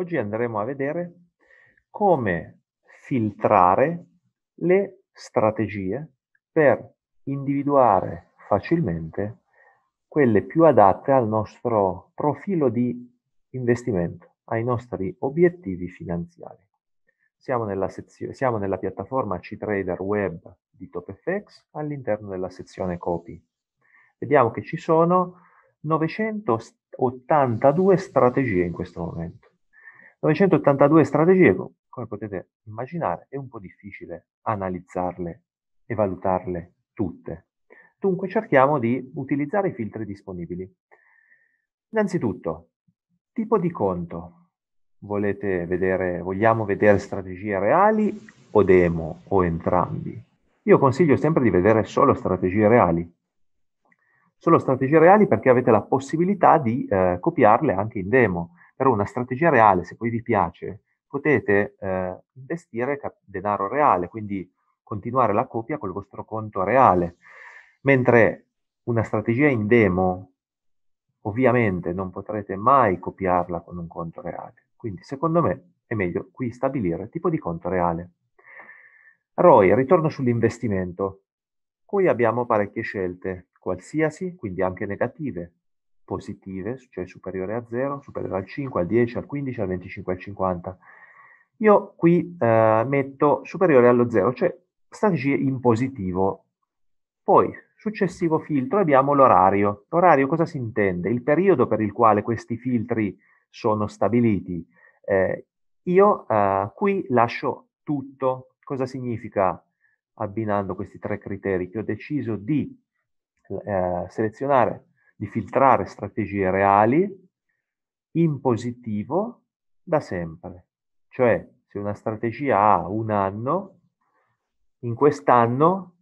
Oggi andremo a vedere come filtrare le strategie per individuare facilmente quelle più adatte al nostro profilo di investimento, ai nostri obiettivi finanziari. Siamo nella, sezio- siamo nella piattaforma C-Trader Web di TopFX all'interno della sezione Copy. Vediamo che ci sono 982 strategie in questo momento. 982 strategie, come potete immaginare, è un po' difficile analizzarle e valutarle tutte. Dunque cerchiamo di utilizzare i filtri disponibili. Innanzitutto, tipo di conto. Vedere, vogliamo vedere strategie reali o demo o entrambi? Io consiglio sempre di vedere solo strategie reali. Solo strategie reali perché avete la possibilità di eh, copiarle anche in demo però una strategia reale, se poi vi piace, potete eh, investire cap- denaro reale, quindi continuare la copia col vostro conto reale, mentre una strategia in demo ovviamente non potrete mai copiarla con un conto reale. Quindi secondo me è meglio qui stabilire tipo di conto reale. ROI, ritorno sull'investimento. Qui abbiamo parecchie scelte, qualsiasi, quindi anche negative, positive, cioè superiore a 0, superiore al 5, al 10, al 15, al 25, al 50. Io qui eh, metto superiore allo 0, cioè strategie in positivo. Poi, successivo filtro, abbiamo l'orario. L'orario cosa si intende? Il periodo per il quale questi filtri sono stabiliti. Eh, io eh, qui lascio tutto. Cosa significa abbinando questi tre criteri? Che ho deciso di eh, selezionare di filtrare strategie reali in positivo da sempre. Cioè, se una strategia ha un anno, in quest'anno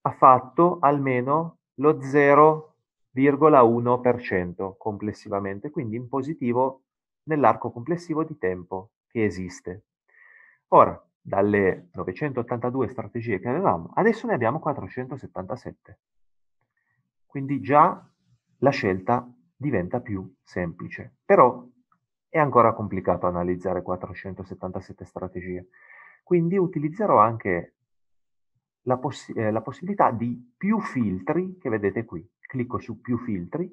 ha fatto almeno lo 0,1% complessivamente, quindi in positivo nell'arco complessivo di tempo che esiste. Ora, dalle 982 strategie che avevamo, adesso ne abbiamo 477. Quindi già la scelta diventa più semplice. Però è ancora complicato analizzare 477 strategie, quindi utilizzerò anche la, poss- eh, la possibilità di più filtri che vedete qui. Clicco su più filtri,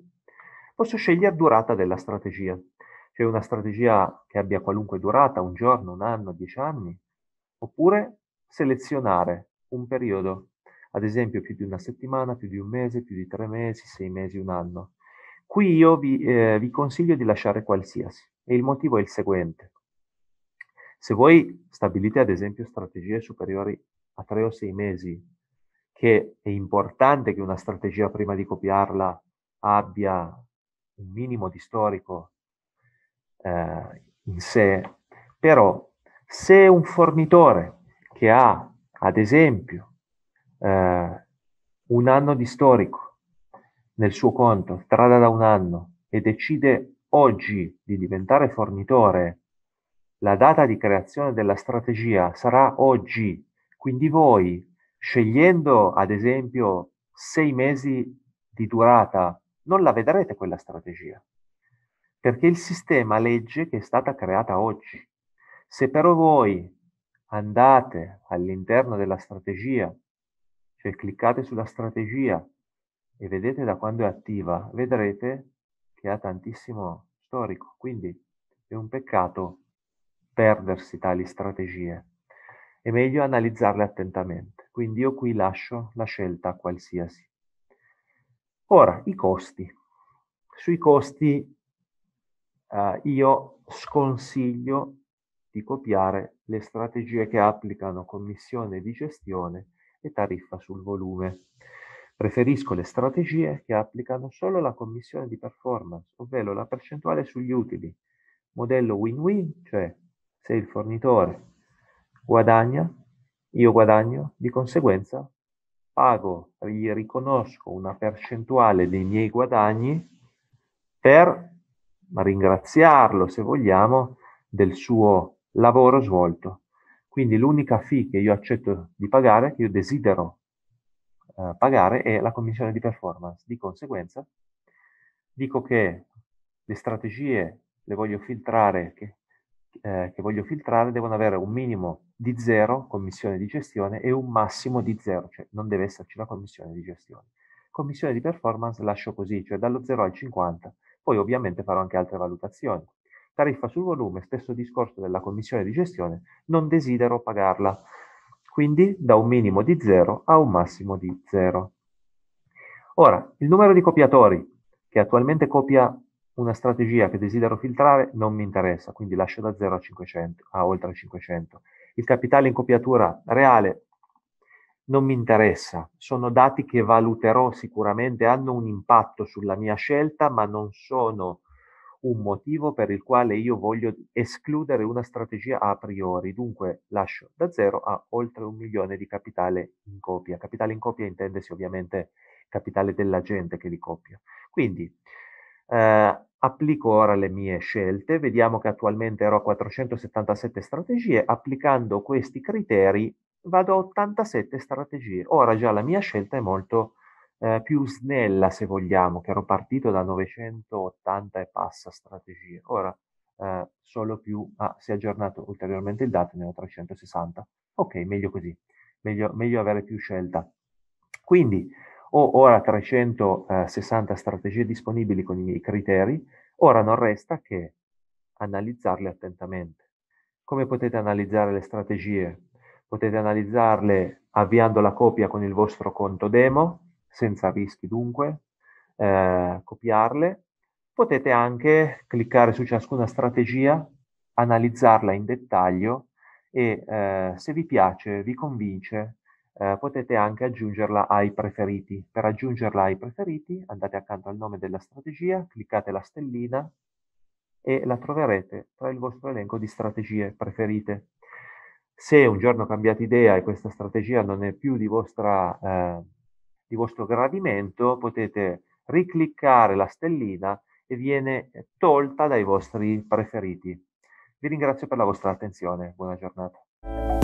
posso scegliere durata della strategia, C'è cioè una strategia che abbia qualunque durata, un giorno, un anno, dieci anni, oppure selezionare un periodo ad esempio più di una settimana, più di un mese, più di tre mesi, sei mesi, un anno. Qui io vi, eh, vi consiglio di lasciare qualsiasi e il motivo è il seguente. Se voi stabilite ad esempio strategie superiori a tre o sei mesi, che è importante che una strategia prima di copiarla abbia un minimo di storico eh, in sé, però se un fornitore che ha ad esempio eh, un anno di storico nel suo conto, strada da un anno, e decide oggi di diventare fornitore, la data di creazione della strategia sarà oggi. Quindi voi, scegliendo ad esempio sei mesi di durata, non la vedrete quella strategia, perché il sistema legge che è stata creata oggi. Se però voi andate all'interno della strategia cioè cliccate sulla strategia e vedete da quando è attiva, vedrete che ha tantissimo storico. Quindi è un peccato perdersi tali strategie. È meglio analizzarle attentamente. Quindi io qui lascio la scelta a qualsiasi. Ora, i costi. Sui costi eh, io sconsiglio di copiare le strategie che applicano commissione di gestione e tariffa sul volume. Preferisco le strategie che applicano solo la commissione di performance, ovvero la percentuale sugli utili. Modello win-win, cioè se il fornitore guadagna, io guadagno, di conseguenza pago, gli riconosco una percentuale dei miei guadagni per ringraziarlo, se vogliamo, del suo lavoro svolto. Quindi l'unica fee che io accetto di pagare, che io desidero eh, pagare, è la commissione di performance. Di conseguenza dico che le strategie le voglio filtrare, che, eh, che voglio filtrare devono avere un minimo di zero commissione di gestione e un massimo di zero, cioè non deve esserci la commissione di gestione. Commissione di performance lascio così, cioè dallo 0 al 50, poi ovviamente farò anche altre valutazioni tariffa sul volume, stesso discorso della commissione di gestione, non desidero pagarla. Quindi da un minimo di 0 a un massimo di 0. Ora, il numero di copiatori che attualmente copia una strategia che desidero filtrare non mi interessa, quindi lascio da 0 a, 500, a oltre 500. Il capitale in copiatura reale non mi interessa, sono dati che valuterò sicuramente, hanno un impatto sulla mia scelta, ma non sono un motivo per il quale io voglio escludere una strategia a priori, dunque lascio da zero a oltre un milione di capitale in copia. Capitale in copia intendesi ovviamente capitale della gente che li copia. Quindi eh, applico ora le mie scelte, vediamo che attualmente ero a 477 strategie, applicando questi criteri vado a 87 strategie. Ora già la mia scelta è molto eh, più snella, se vogliamo, che ero partito da 980 e passa strategie. Ora eh, solo più ah, si è aggiornato ulteriormente il dato, ne ho 360. Ok, meglio così, meglio, meglio avere più scelta. Quindi ho ora 360 strategie disponibili con i miei criteri, ora non resta che analizzarle attentamente. Come potete analizzare le strategie? Potete analizzarle avviando la copia con il vostro conto demo, senza rischi dunque, eh, copiarle. Potete anche cliccare su ciascuna strategia, analizzarla in dettaglio e eh, se vi piace, vi convince, eh, potete anche aggiungerla ai preferiti. Per aggiungerla ai preferiti andate accanto al nome della strategia, cliccate la stellina e la troverete tra il vostro elenco di strategie preferite. Se un giorno cambiate idea e questa strategia non è più di vostra eh, di vostro gradimento potete ricliccare la stellina e viene tolta dai vostri preferiti. Vi ringrazio per la vostra attenzione, buona giornata.